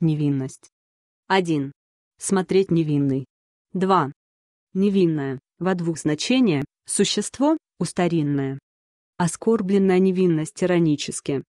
Невинность. 1. Смотреть невинный. 2. Невинное, во двух значениях, существо, устаринное. Оскорбленная невинность иронически,